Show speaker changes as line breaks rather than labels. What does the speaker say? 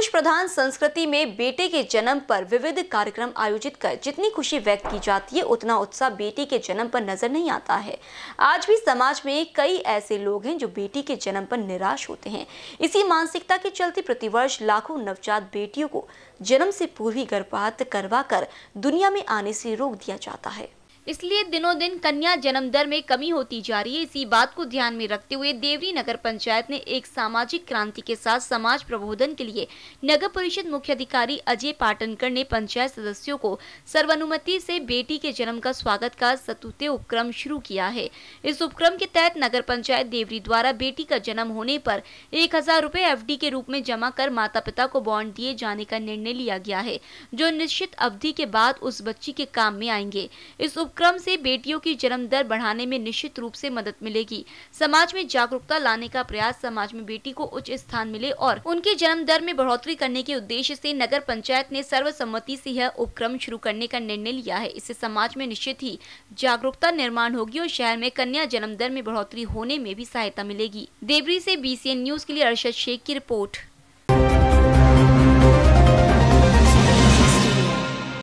पुरुष प्रधान संस्कृति में बेटे के जन्म पर विविध कार्यक्रम आयोजित कर जितनी खुशी व्यक्त की जाती है उतना उत्साह बेटी के जन्म पर नजर नहीं आता है आज भी समाज में कई ऐसे लोग हैं जो बेटी के जन्म पर निराश होते हैं इसी मानसिकता के चलते प्रतिवर्ष लाखों नवजात बेटियों को जन्म से पूर्वी गर्भपात करवा कर दुनिया में आने से रोक दिया जाता है इसलिए दिनों दिन कन्या जन्म दर में कमी होती जा रही है इसी बात को ध्यान में रखते हुए देवरी नगर पंचायत ने एक सामाजिक क्रांति के साथ समाज प्रबोधन के लिए नगर परिषद मुख्य अधिकारी अजय पाटनकर ने पंचायत सदस्यों को सर्वानुमति से बेटी के जन्म का स्वागत का सतुते उपक्रम शुरू किया है इस उपक्रम के तहत नगर पंचायत देवरी द्वारा बेटी का जन्म होने पर एक हजार रूपए के रूप में जमा कर माता पिता को बॉन्ड दिए जाने का निर्णय लिया गया है जो निश्चित अवधि के बाद उस बच्ची के काम में आएंगे इस उपक्रम से बेटियों की जन्म दर बढ़ाने में निश्चित रूप से मदद मिलेगी समाज में जागरूकता लाने का प्रयास समाज में बेटी को उच्च स्थान मिले और उनके जन्म दर में बढ़ोतरी करने के उद्देश्य से नगर पंचायत ने सर्वसम्मति से यह उपक्रम शुरू करने का निर्णय लिया है इससे समाज में निश्चित ही जागरूकता निर्माण होगी और शहर में कन्या जन्म दर में बढ़ोतरी होने में भी सहायता मिलेगी देवरी से बी न्यूज के लिए अरशद शेख की रिपोर्ट